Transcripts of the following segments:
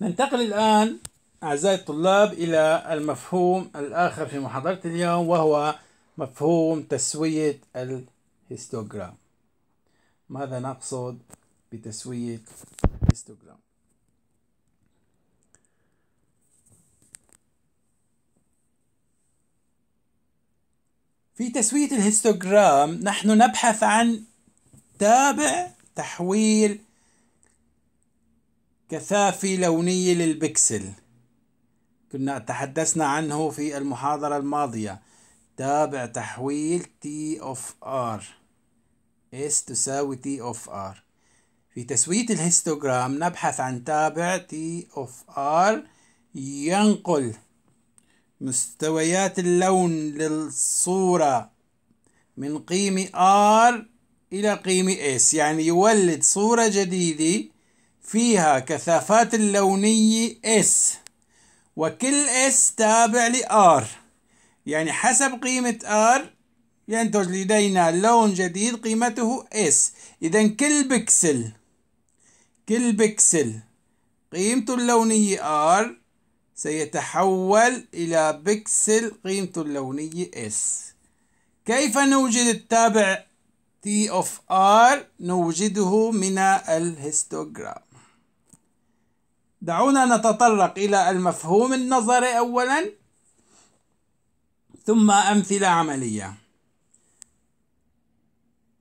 ننتقل الآن أعزائي الطلاب إلى المفهوم الآخر في محاضرة اليوم وهو مفهوم تسوية الهيستوغرام ماذا نقصد بتسوية الهيستوغرام في تسوية الهيستوغرام نحن نبحث عن تابع تحويل كثافي لوني للبكسل كنا تحدثنا عنه في المحاضرة الماضية تابع تحويل T of R S تساوي T of R في تسوية الهيستوغرام نبحث عن تابع T of R ينقل مستويات اللون للصورة من قيمة R إلى قيمة S يعني يولد صورة جديدة فيها كثافات اللونية S وكل S تابع ل R يعني حسب قيمة R ينتج لدينا لون جديد قيمته S إذا كل بكسل كل بكسل قيمته اللونية R سيتحول إلى بكسل قيمته اللونية S كيف نوجد التابع T of R نوجده من الهستوغرام دعونا نتطرق إلى المفهوم النظري أولا ثم أمثلة عملية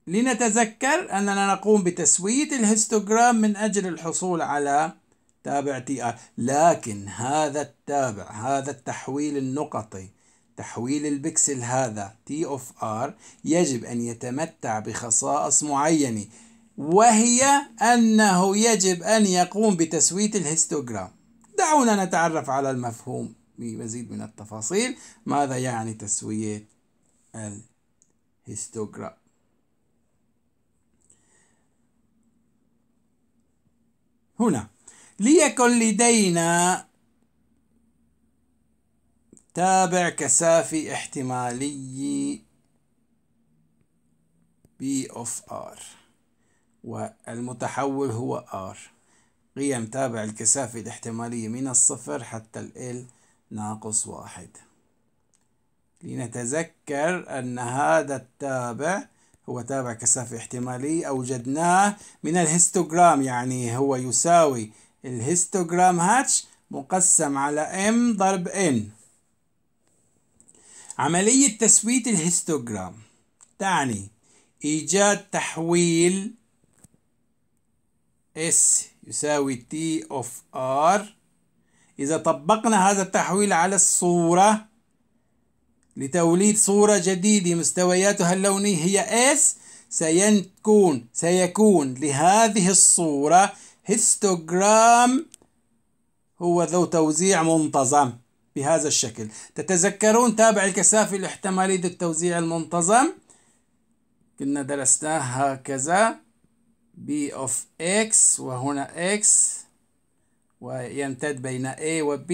لنتذكر أننا نقوم بتسوية الهيستوغرام من أجل الحصول على تابع تي آر لكن هذا التابع هذا التحويل النقطي تحويل البكسل هذا تي اوف ار يجب أن يتمتع بخصائص معينة وهي أنه يجب أن يقوم بتسوية الهيستوغرام دعونا نتعرف على المفهوم بمزيد من التفاصيل ماذا يعني تسوية الهيستوغرام هنا ليكن لدينا تابع كثافي احتمالي بي اوف ار والمتحول هو R قيم تابع الكثافة الاحتمالية من الصفر حتى ال ناقص واحد لنتذكر أن هذا التابع هو تابع كثافة احتمالية أوجدناه من الهيستوغرام يعني هو يساوي الهيستوغرام هاتش مقسم على M ضرب N عملية تسوية الهيستوغرام تعني إيجاد تحويل S يساوي T of R إذا طبقنا هذا التحويل على الصورة لتوليد صورة جديدة مستوياتها اللونية هي S سيكون سيكون لهذه الصورة هيستوغرام هو ذو توزيع منتظم بهذا الشكل تتذكرون تابع الكثافة الاحتمالية للتوزيع المنتظم كنا درسناه هكذا b of x وهنا x ويمتد بين a و b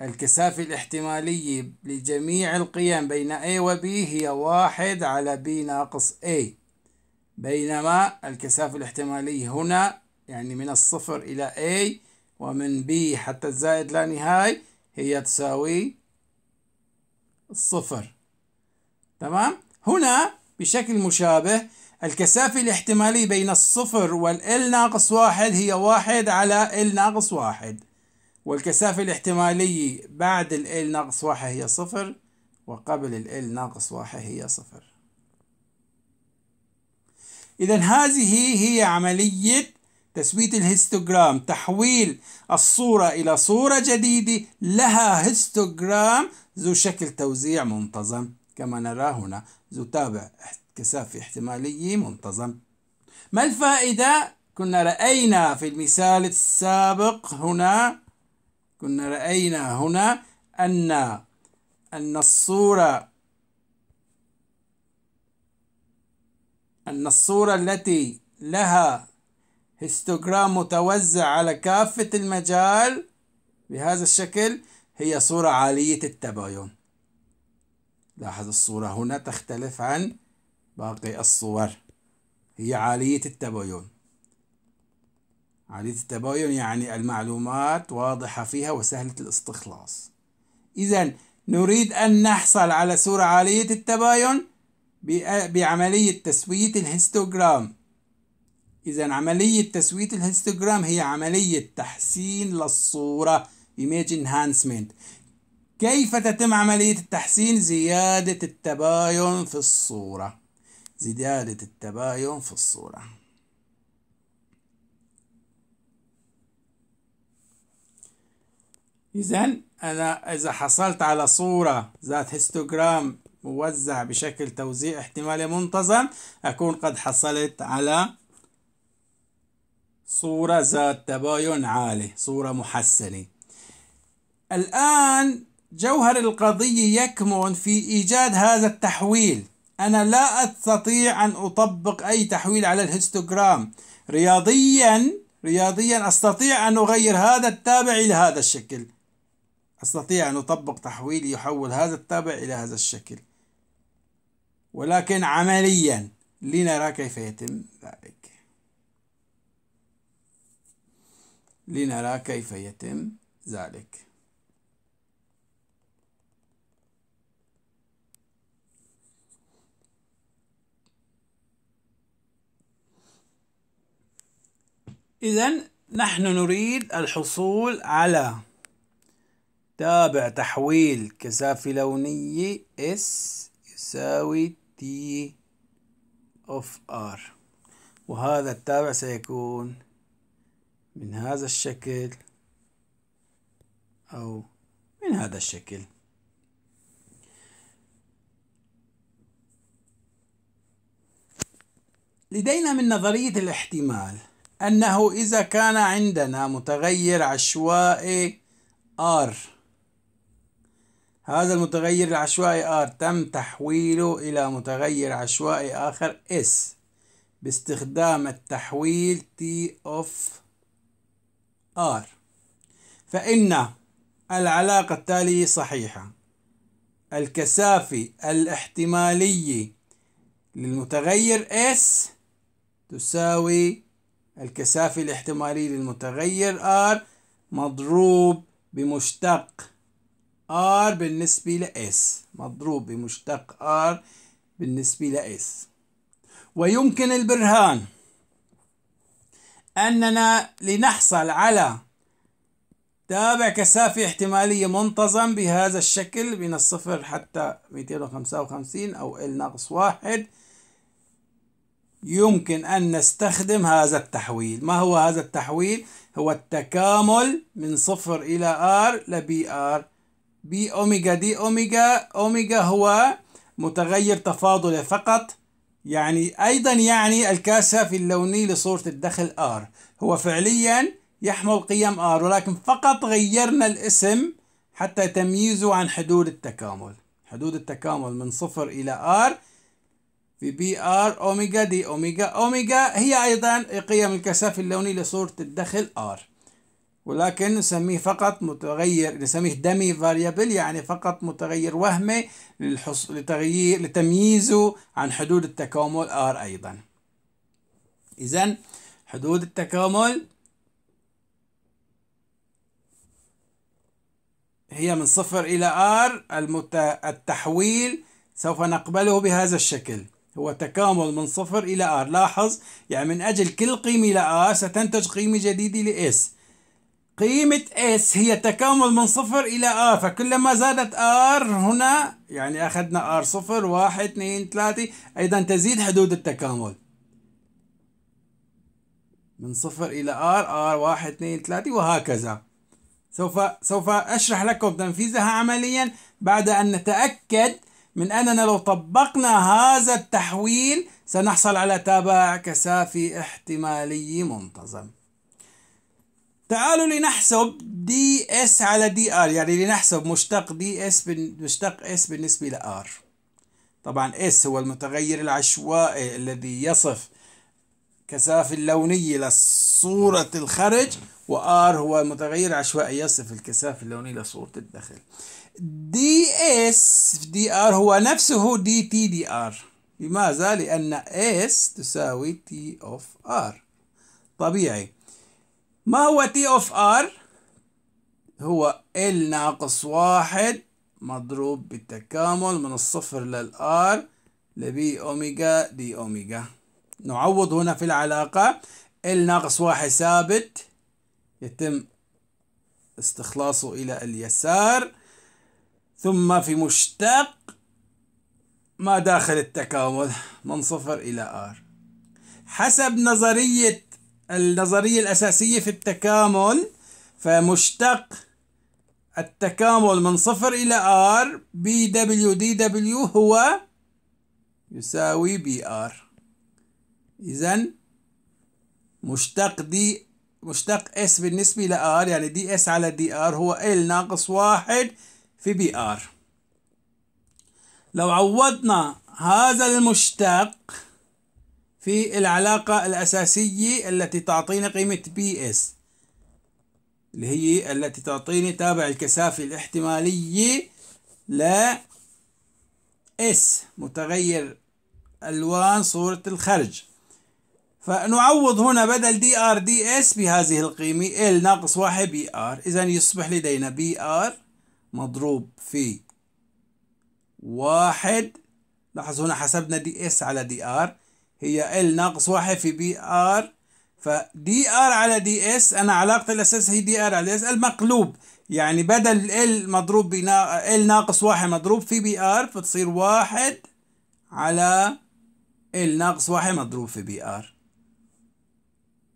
الكثافة الاحتمالية لجميع القيم بين A و B هي واحد على B ناقص A بينما الكثافة الاحتمالية هنا يعني من الصفر إلى A ومن B حتى الزائد لا نهاية هي تساوي الصفر تمام هنا بشكل مشابه الكثافة الاحتمالية بين الصفر والال ناقص واحد هي واحد على ال ناقص واحد والكثافة الاحتمالية بعد الإل ناقص واحد هي صفر وقبل الإل ناقص واحد هي صفر إذا هذه هي عملية تثبيت الهيستوغرام تحويل الصورة إلى صورة جديدة لها هيستوغرام ذو شكل توزيع منتظم كما نرى هنا ذو تابع تسافي احتمالي منتظم ما الفائدة؟ كنا رأينا في المثال السابق هنا كنا رأينا هنا أن أن الصورة أن الصورة التي لها هيستوغرام متوزع على كافة المجال بهذا الشكل هي صورة عالية التباين لاحظ الصورة هنا تختلف عن باقي الصور هي عالية التباين عالية التباين يعني المعلومات واضحة فيها وسهلة الاستخلاص إذا نريد أن نحصل على صورة عالية التباين بعملية تسوية الهيستوغرام إذا عملية تسوية الهيستوغرام هي عملية تحسين للصورة image enhancement كيف تتم عملية التحسين زيادة التباين في الصورة زيادة التباين في الصورة إذا أنا إذا حصلت على صورة ذات هيستوغرام موزع بشكل توزيع احتمالي منتظم أكون قد حصلت على صورة ذات تباين عالي صورة محسنة الآن جوهر القضية يكمن في إيجاد هذا التحويل أنا لا أستطيع أن أطبق أي تحويل على الهيستوغرام رياضيا رياضيا أستطيع أن أغير هذا التابع إلى هذا الشكل أستطيع أن أطبق تحويل يحول هذا التابع إلى هذا الشكل ولكن عمليا لنرى كيف يتم ذلك لنرى كيف يتم ذلك إذا نحن نريد الحصول على تابع تحويل كثافة لونية S يساوي T of R وهذا التابع سيكون من هذا الشكل أو من هذا الشكل لدينا من نظرية الاحتمال أنه إذا كان عندنا متغير عشوائي R هذا المتغير العشوائي R تم تحويله إلى متغير عشوائي آخر S باستخدام التحويل T of R فإن العلاقة التالية صحيحة الكثافة الاحتمالية للمتغير S تساوي الكثافة الاحتمالية للمتغير R مضروب بمشتق R بالنسبة ل S مضروب بمشتق R بالنسبة ل S ويمكن البرهان أننا لنحصل على تابع كثافة احتمالية منتظم بهذا الشكل من الصفر حتى 255 أو L ناقص واحد يمكن أن نستخدم هذا التحويل ما هو هذا التحويل؟ هو التكامل من صفر إلى آر لبي آر بي أوميجا دي أوميجا أوميجا هو متغير تفاضلي فقط يعني أيضا يعني الكاسف اللوني لصورة الدخل آر هو فعليا يحمل قيم آر ولكن فقط غيرنا الاسم حتى تمييزه عن حدود التكامل حدود التكامل من صفر إلى آر في بي ار أوميجا دي أوميجا أوميجا هي أيضا قيم الكثافة اللوني لصورة الدخل ار ولكن نسميه فقط متغير نسميه دمي فاريبل يعني فقط متغير وهمي للحص... لتغيير لتمييزه عن حدود التكامل R أيضا إذا حدود التكامل هي من صفر إلى R المت... التحويل سوف نقبله بهذا الشكل هو تكامل من صفر إلى R لاحظ يعني من أجل كل قيمة إلى R ستنتج قيمة جديدة ل S قيمة S هي تكامل من صفر إلى R فكلما زادت R هنا يعني أخذنا R صفر واحد اثنين ثلاثة أيضا تزيد حدود التكامل من صفر إلى R R واحد اثنين ثلاثة وهكذا سوف سوف أشرح لكم تنفيذها عمليا بعد أن نتأكد من أننا لو طبقنا هذا التحويل سنحصل على تابع كثافي احتمالي منتظم تعالوا لنحسب دي اس على دي ار يعني لنحسب مشتق دي اس مشتق اس بالنسبة لار طبعا اس هو المتغير العشوائي الذي يصف كثافة اللونية لصورة الخرج وآر هو متغير عشوائي يصف الكثافة اللونية لصورة الدخل دي اس دي ار هو نفسه دي تي دي ار لماذا؟ لأن اس تساوي تي اوف ار طبيعي ما هو تي اوف ار؟ هو ال ناقص واحد مضروب بالتكامل من الصفر للار لبي اوميجا دي اوميجا نعوض هنا في العلاقة ال ناقص واحد ثابت يتم استخلاصه إلى اليسار ثم في مشتق ما داخل التكامل من صفر إلى R حسب نظرية النظرية الأساسية في التكامل فمشتق التكامل من صفر إلى R بي دبليو دي دبليو هو يساوي بي R إذا مشتق دي مشتق اس بالنسبة لآر يعني دي اس على دي آر هو ال ناقص واحد في بي آر لو عوضنا هذا المشتق في العلاقة الأساسية التي تعطينا قيمة بي اس اللي هي التي تعطيني تابع الكثافة الاحتمالية ل اس متغير ألوان صورة الخرج فنعوض هنا بدل دي ار دي اس بهذه القيمة ال ناقص واحد بي ار إذا يصبح لدينا بي ار مضروب في واحد لاحظ هنا حسبنا دي اس على دي ار هي ال ناقص واحد في بي ار فدي ار على دي اس انا علاقة الاساس هي دي ار على دي اس المقلوب يعني بدل ال مضروب ب ال ناقص واحد مضروب في بي ار فتصير واحد على ال ناقص واحد مضروب في بي ار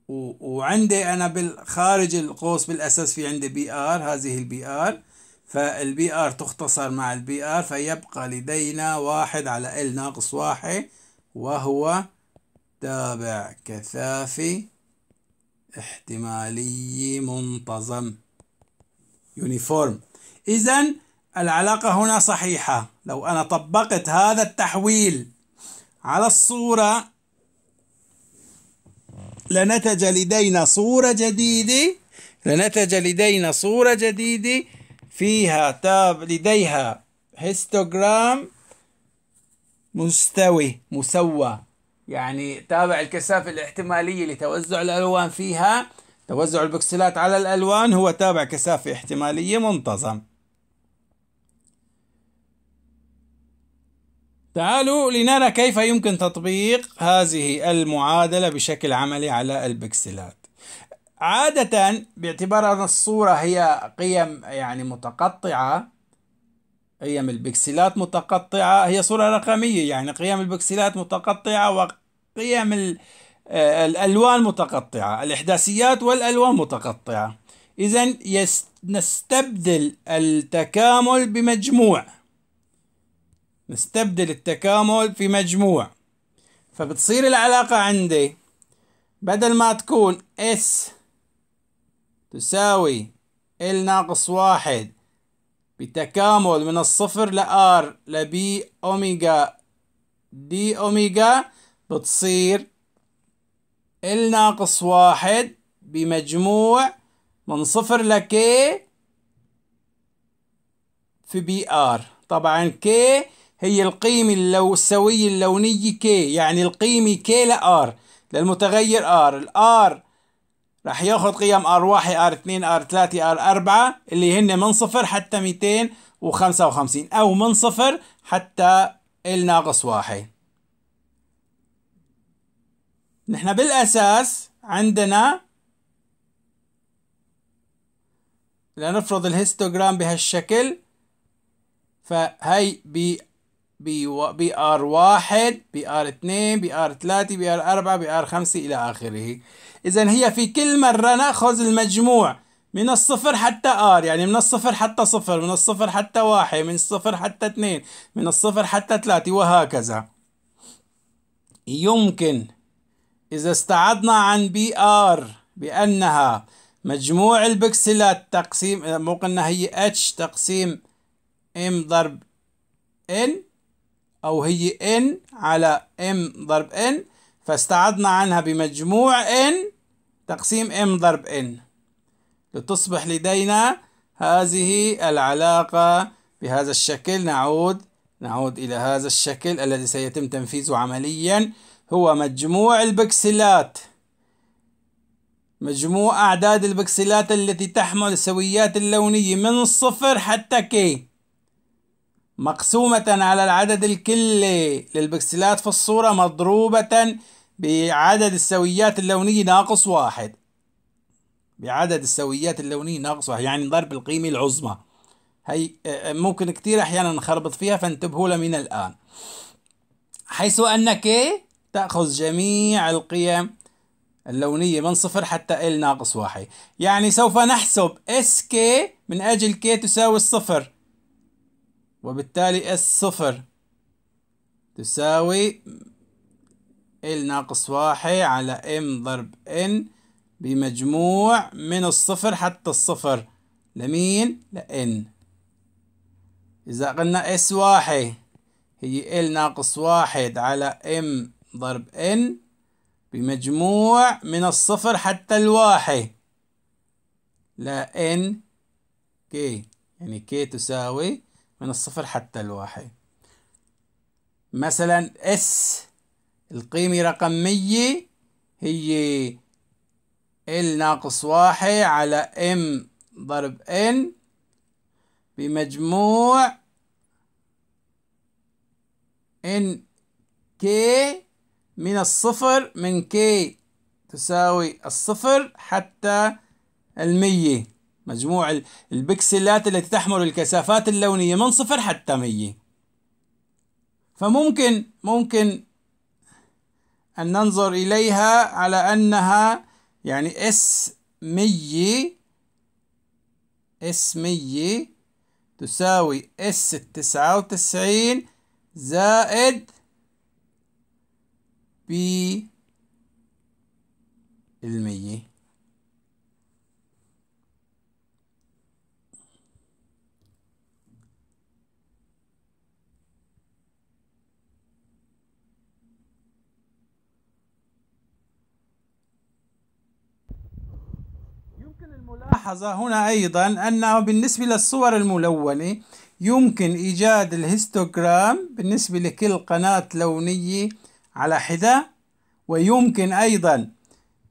وعندي انا بالخارج القوس بالاساس في عندي بي ار هذه البي ار فالبي ار تختصر مع البي ار فيبقى لدينا واحد على ال ناقص واحد وهو تابع كثافي احتمالي منتظم يونيفورم اذا العلاقة هنا صحيحة لو انا طبقت هذا التحويل على الصورة لنتج لدينا صورة جديدة لنتج لدينا صورة جديدة فيها تاب لديها هيستوغرام مستوي مسوى يعني تابع الكثافة الاحتمالية لتوزع الألوان فيها توزع البكسلات على الألوان هو تابع كثافة احتمالية منتظم تعالوا لنرى كيف يمكن تطبيق هذه المعادلة بشكل عملي على البكسلات عادة باعتبار أن الصورة هي قيم يعني متقطعة قيم البكسلات متقطعة هي صورة رقمية يعني قيم البكسلات متقطعة وقيم آه، الألوان متقطعة الإحداثيات والألوان متقطعة إذا نستبدل التكامل بمجموع نستبدل التكامل في مجموع فبتصير العلاقة عندي بدل ما تكون S تساوي L ناقص واحد بتكامل من الصفر لآر لبي أوميجا D أوميجا بتصير L ناقص واحد بمجموع من صفر لكي في بي ار طبعا كي هي القيم اللو السوي اللوني كي يعني القيمي كي ار للمتغير ار الار راح ياخذ قيم ار 1 ار 2 ار 3 ار 4 اللي هن من صفر حتى 255 او من صفر حتى الناقص واحد نحن بالاساس عندنا لنفرض الهيستوغرام بهالشكل فهي بي و... بي ار واحد بي ار اثنين بي ار ثلاثة بي ار أربعة بي ار خمسة إلى آخره إذا هي في كل مرة نأخذ المجموع من الصفر حتى ار يعني من الصفر حتى صفر من الصفر حتى واحد من الصفر حتى اثنين من الصفر حتى ثلاثة وهكذا يمكن إذا استعدنا عن بي ار بأنها مجموع البكسلات تقسيم مو قلنا هي اتش تقسيم ام ضرب ان أو هي إن على إم ضرب إن فاستعدنا عنها بمجموع إن تقسيم إم ضرب إن لتصبح لدينا هذه العلاقة بهذا الشكل نعود نعود إلى هذا الشكل الذي سيتم تنفيذه عمليا هو مجموع البكسلات مجموع أعداد البكسلات التي تحمل السويات اللونية من الصفر حتى كي مقسومة على العدد الكلي للبكسلات في الصورة مضروبة بعدد السويات اللونية ناقص واحد بعدد السويات اللونية ناقص واحد يعني ضرب القيمة العظمى هي آه، ممكن كثير أحيانا نخربط فيها فانتبهوا لها من الآن حيث أن كي تأخذ جميع القيم اللونية من صفر حتى ال ناقص واحد يعني سوف نحسب اس كي من أجل كي تساوي الصفر وبالتالي اس صفر تساوي ال ناقص واحد على ام ضرب ان بمجموع من الصفر حتى الصفر لمين؟ لإن إذا قلنا اس واحد هي ال ناقص واحد على ام ضرب ان بمجموع من الصفر حتى الواحد لإن كي يعني كي تساوي من الصفر حتى الواحد مثلا اس القيمة رقم مية هي ال ناقص واحد على ام ضرب ان بمجموع ان كي من الصفر من كي تساوي الصفر حتى المية مجموع البكسلات التي تحمل الكثافات اللونية من صفر حتى 100 فممكن ممكن أن ننظر إليها على أنها يعني اس 100 اس 100 تساوي اس 99 زائد بي المية ملاحظة هنا أيضا أنه بالنسبة للصور الملونة يمكن إيجاد الهيستوغرام بالنسبة لكل قناة لونية على حدة ويمكن أيضا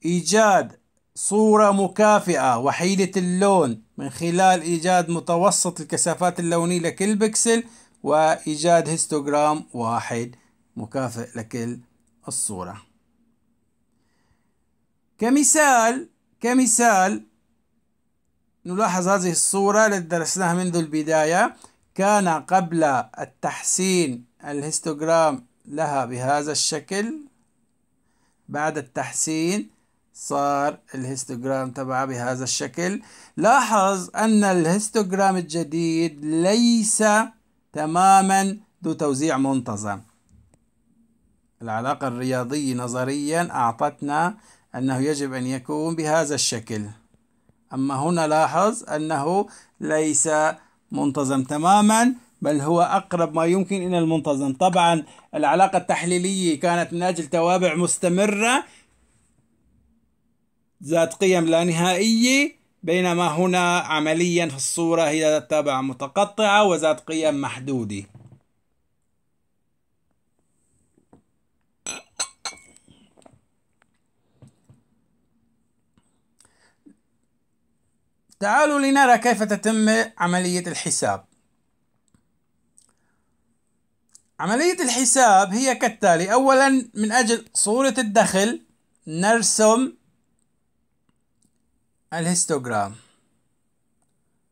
إيجاد صورة مكافئة وحيدة اللون من خلال إيجاد متوسط الكثافات اللونية لكل بكسل وإيجاد هيستوغرام واحد مكافئ لكل الصورة كمثال كمثال نلاحظ هذه الصورة التي درسناها منذ البداية كان قبل التحسين الهستوغرام لها بهذا الشكل بعد التحسين صار الهستوغرام تبعه بهذا الشكل لاحظ أن الهستوغرام الجديد ليس تماما ذو توزيع منتظم العلاقة الرياضية نظريا أعطتنا أنه يجب أن يكون بهذا الشكل أما هنا لاحظ أنه ليس منتظم تماما بل هو أقرب ما يمكن إلى المنتظم طبعا العلاقة التحليلية كانت من أجل توابع مستمرة ذات قيم لا نهائية بينما هنا عمليا في الصورة هي تابعة متقطعة وذات قيم محدودة تعالوا لنرى كيف تتم عملية الحساب عملية الحساب هي كالتالي أولا من أجل صورة الدخل نرسم الهستوغرام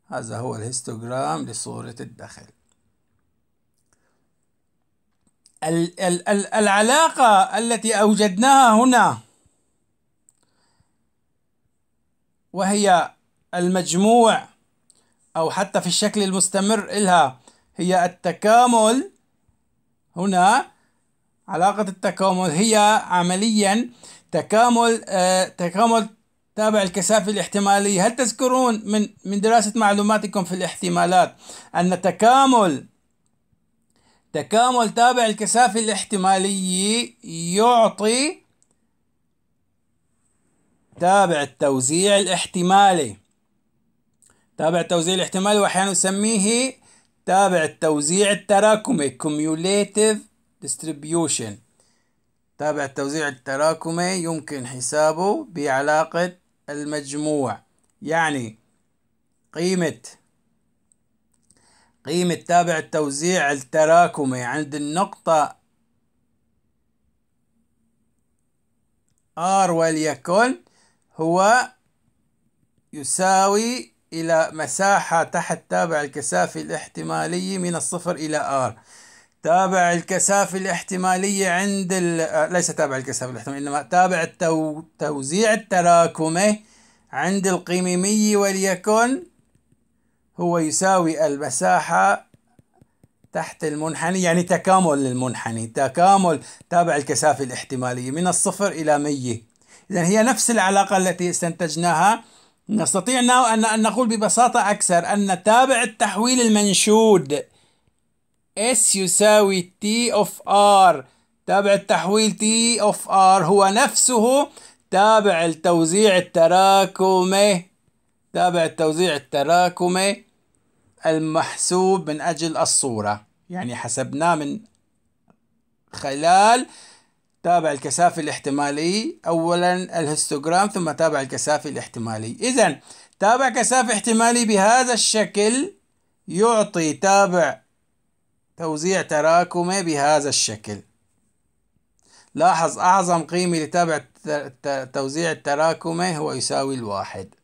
هذا هو الهستوغرام لصورة الدخل العلاقة التي أوجدناها هنا وهي المجموع أو حتى في الشكل المستمر إلها هي التكامل هنا علاقة التكامل هي عمليا تكامل آه تكامل تابع الكثافة الاحتمالية هل تذكرون من من دراسة معلوماتكم في الاحتمالات أن تكامل تكامل تابع الكثافة الاحتمالية يعطي تابع التوزيع الاحتمالي تابع التوزيع الاحتمالي واحيانا نسميه تابع التوزيع التراكمي cumulative distribution تابع التوزيع التراكمي يمكن حسابه بعلاقة المجموع يعني قيمة قيمة تابع التوزيع التراكمي عند النقطة R وليكن هو يساوي إلى مساحة تحت تابع الكثافة الاحتمالية من الصفر إلى R تابع الكثافة الاحتمالية عند ال... آه، ليس تابع الكثافة الاحتمالية إنما تابع التو... توزيع التراكمي عند القممي وليكن هو يساوي المساحة تحت المنحني يعني تكامل للمنحني تكامل تابع الكثافة الاحتمالية من الصفر إلى مية إذا هي نفس العلاقة التي استنتجناها نستطيع أن نقول ببساطة أكثر أن تابع التحويل المنشود S يساوي T of R تابع التحويل T of R هو نفسه تابع التوزيع التراكمي تابع التوزيع التراكمي المحسوب من أجل الصورة يعني حسبناه من خلال تابع الكثافة الاحتمالية أولا الهستوغرام ثم تابع الكثافة الاحتمالية إذا تابع كثافة احتمالية بهذا الشكل يعطي تابع توزيع تراكمي بهذا الشكل لاحظ أعظم قيمة لتابع توزيع التراكمي هو يساوي الواحد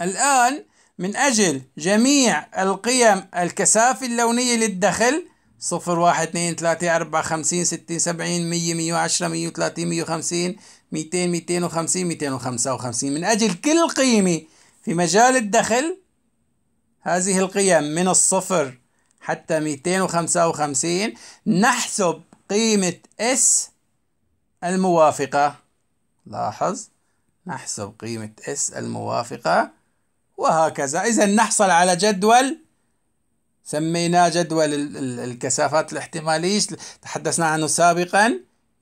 الآن من أجل جميع القيم الكثافة اللونية للدخل صفر واحد اثنين ثلاثة أربعة خمسين ستين سبعين مية مية وعشرة مية وثلاثين مية وخمسين ميتين ميتين وخمسين ميتين وخمسة وخمسين من أجل كل قيمة في مجال الدخل هذه القيم من الصفر حتى ميتين وخمسة وخمسين نحسب قيمة اس الموافقة لاحظ نحسب قيمة اس الموافقة وهكذا إذا نحصل على جدول سميناه جدول الكثافات الاحتمالية تحدثنا عنه سابقا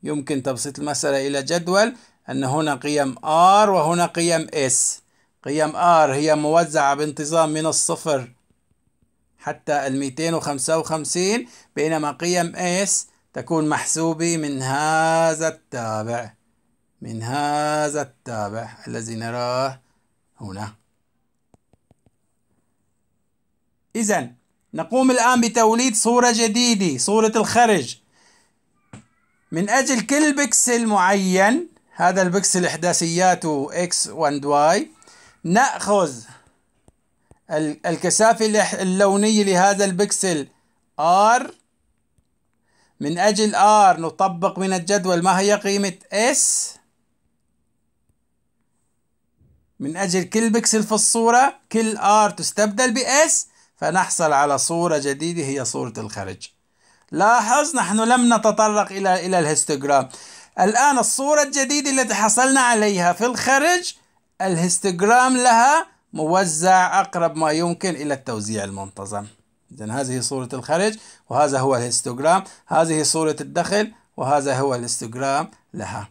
يمكن تبسيط المسألة إلى جدول أن هنا قيم R وهنا قيم S قيم R هي موزعة بانتظام من الصفر حتى ال 255 بينما قيم S تكون محسوبة من هذا التابع من هذا التابع الذي نراه هنا إذا نقوم الآن بتوليد صورة جديدة صورة الخرج من أجل كل بكسل معين هذا البكسل إحداثياته X and Y نأخذ الكثافة اللونية لهذا البكسل R من أجل R نطبق من الجدول ما هي قيمة S من أجل كل بكسل في الصورة كل R تستبدل ب S فنحصل على صورة جديدة هي صورة الخرج لاحظ نحن لم نتطرق إلى إلى الهستوغرام الآن الصورة الجديدة التي حصلنا عليها في الخرج الهستوغرام لها موزع أقرب ما يمكن إلى التوزيع المنتظم إذن هذه صورة الخرج وهذا هو الهستوغرام هذه صورة الدخل وهذا هو الهستوغرام لها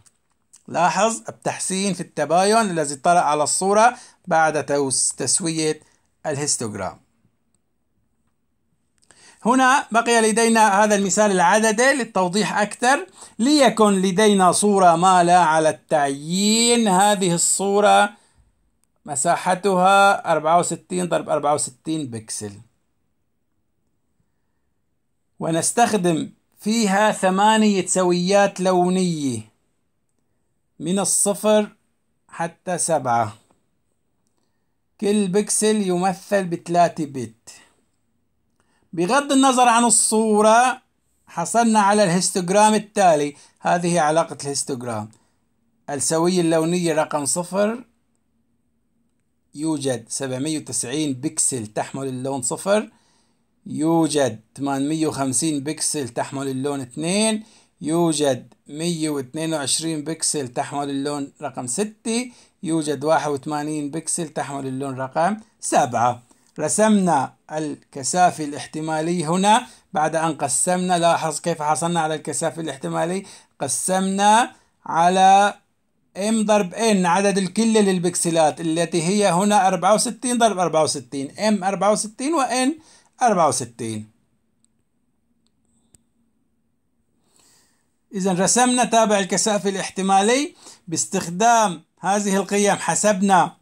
لاحظ التحسين في التباين الذي طرأ على الصورة بعد تسوية الهستوغرام هنا بقي لدينا هذا المثال العددي للتوضيح أكثر ليكن لدينا صورة ما لا على التعيين هذه الصورة مساحتها 64 ضرب 64 بكسل ونستخدم فيها ثمانية سويات لونية من الصفر حتى سبعة كل بكسل يمثل بثلاثة بت بغض النظر عن الصورة حصلنا على الهستوغرام التالي هذه علاقة الهستوغرام السوية اللونية رقم صفر يوجد 790 بكسل تحمل اللون صفر يوجد 850 بكسل تحمل اللون 2 يوجد 122 بكسل تحمل اللون رقم 6 يوجد 81 بكسل تحمل اللون رقم 7 رسمنا الكثافة الاحتمالي هنا بعد أن قسمنا لاحظ كيف حصلنا على الكثافة الاحتمالي قسمنا على M ضرب N عدد الكلة للبكسلات التي هي هنا 64 ضرب 64 M 64 و N 64 إذا رسمنا تابع الكثافة الاحتمالي باستخدام هذه القيم حسبنا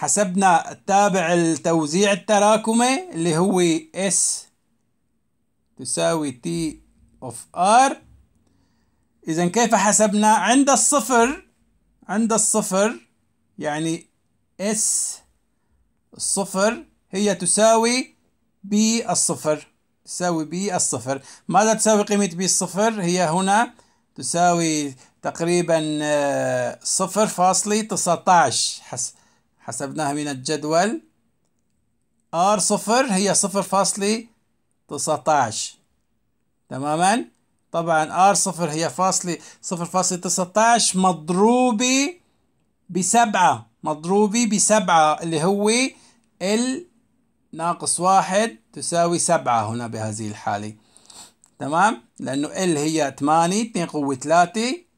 حسبنا التابع التوزيع التراكمي اللي هو S تساوي T of R إذا كيف حسبنا عند الصفر عند الصفر يعني S الصفر هي تساوي B الصفر تساوي B الصفر ماذا تساوي قيمة B الصفر هي هنا تساوي تقريبا آه، صفر فاصلة تسعتاش حسب حسبناها من الجدول R صفر هي صفر فاصلة تسعتاش تماما طبعا R صفر هي فاصلة صفر فاصلة تسعتاش مضروبة بسبعة مضروبة بسبعة اللي هو ال ناقص واحد تساوي سبعة هنا بهذه الحالة تمام لأنه ال هي 8 اتنين قوة 3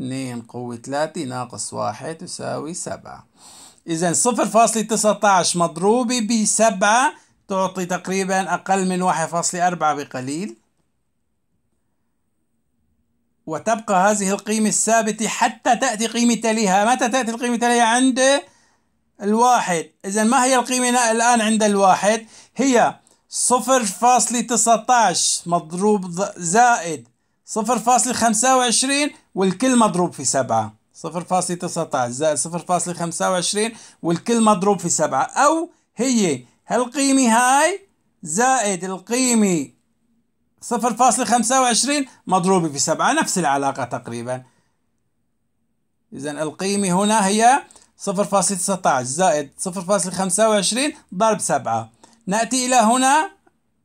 2 قوة 3 ناقص 1 تساوي 7 إذا 0.19 مضروبة ب 7 تعطي تقريبا أقل من 1.4 بقليل وتبقى هذه القيمة الثابتة حتى تأتي قيمة تليها متى تأتي القيمة تليها عند الواحد إذا ما هي القيمة الآن عند الواحد هي 0.19 مضروب زائد 0.25 والكل مضروب في سبعة صفر تسعة عشر زائد صفر خمسة وعشرين والكل مضروب في سبعة أو هي هالقيمة هاي زائد القيمة صفر خمسة وعشرين مضروبة في سبعة نفس العلاقة تقريبا إذا القيمة هنا هي صفر تسعة عشر زائد صفر خمسة وعشرين ضرب سبعة نأتي إلى هنا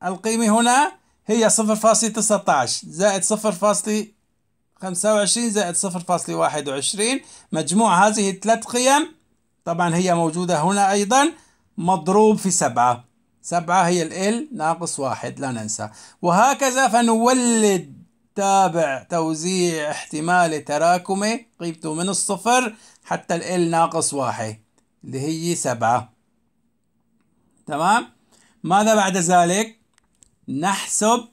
القيمة هنا هي صفر تسعة عشر زائد صفر 25 زائد 0.21 مجموع هذه الثلاث قيم طبعا هي موجودة هنا أيضا مضروب في سبعة سبعة هي ال ناقص واحد لا ننسى وهكذا فنولد تابع توزيع احتمالي تراكمي قيمته من الصفر حتى ال ناقص واحد اللي هي سبعة تمام ماذا بعد ذلك نحسب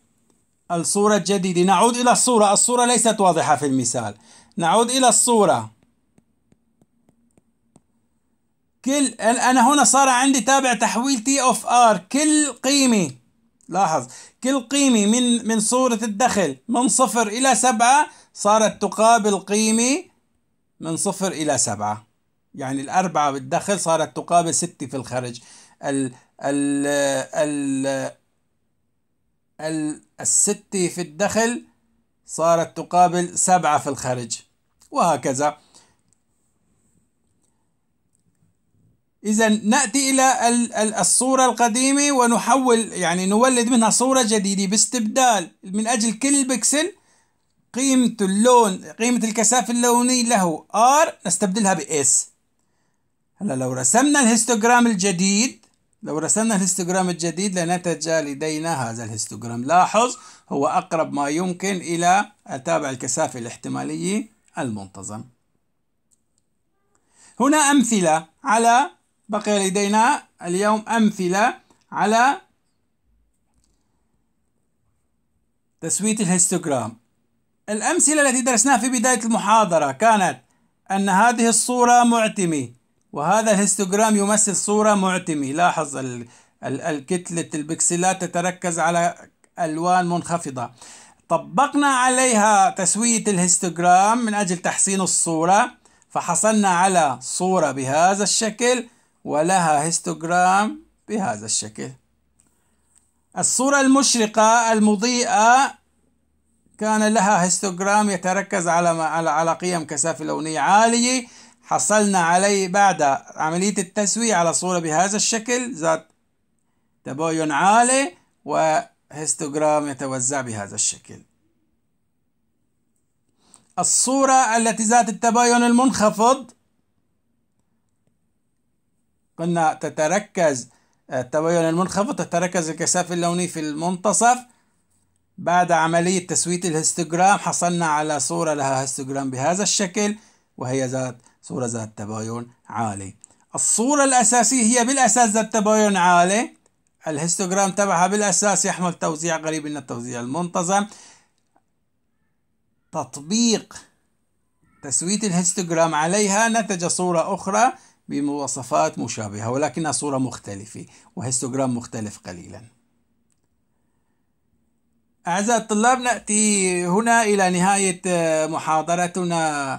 الصورة الجديدة نعود إلى الصورة الصورة ليست واضحة في المثال نعود إلى الصورة كل أنا هنا صار عندي تابع تحويل تي أوف آر كل قيمة لاحظ كل قيمة من من صورة الدخل من صفر إلى سبعة صارت تقابل قيمة من صفر إلى سبعة يعني الأربعة بالدخل صارت تقابل ستة في الخرج ال ال ال, ال الستة في الدخل صارت تقابل سبعة في الخارج وهكذا إذا نأتي إلى الصورة القديمة ونحول يعني نولد منها صورة جديدة باستبدال من أجل كل بكسل قيمة اللون قيمة الكثافة اللونية له R نستبدلها ب S هلا لو رسمنا الهيستوغرام الجديد لو رسمنا الهستوغرام الجديد لنتج لدينا هذا الهستوغرام لاحظ هو أقرب ما يمكن إلى أتابع الكثافة الاحتمالية المنتظم هنا أمثلة على بقي لدينا اليوم أمثلة على تسوية الهستوغرام الأمثلة التي درسناها في بداية المحاضرة كانت أن هذه الصورة معتمة وهذا الهستوغرام يمثل صورة معتمة لاحظ ال ال الكتلة البكسلات تتركز على ألوان منخفضة طبقنا عليها تسوية الهستوغرام من أجل تحسين الصورة فحصلنا على صورة بهذا الشكل ولها هستوغرام بهذا الشكل الصورة المشرقة المضيئة كان لها هستوغرام يتركز على على قيم كثافة لونية عالية حصلنا عليه بعد عملية التسوية على صورة بهذا الشكل ذات تباين عالي وهيستوغرام يتوزع بهذا الشكل الصورة التي ذات التباين المنخفض قلنا تتركز التباين المنخفض تتركز الكثافة اللونية في المنتصف بعد عملية تسوية الهستوغرام حصلنا على صورة لها هستوغرام بهذا الشكل وهي ذات صورة ذات تباين عالي الصورة الأساسية هي بالأساس ذات تباين عالي الهستوغرام تبعها بالأساس يحمل توزيع قريب من التوزيع المنتظم تطبيق تسوية الهستوغرام عليها نتج صورة أخرى بمواصفات مشابهة ولكنها صورة مختلفة وهستوغرام مختلف قليلا أعزائي الطلاب نأتي هنا إلى نهاية محاضرتنا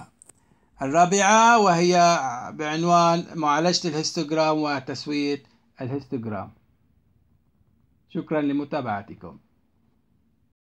الرابعة وهي بعنوان معالجة الهستوغرام وتسوية الهستوغرام شكرا لمتابعتكم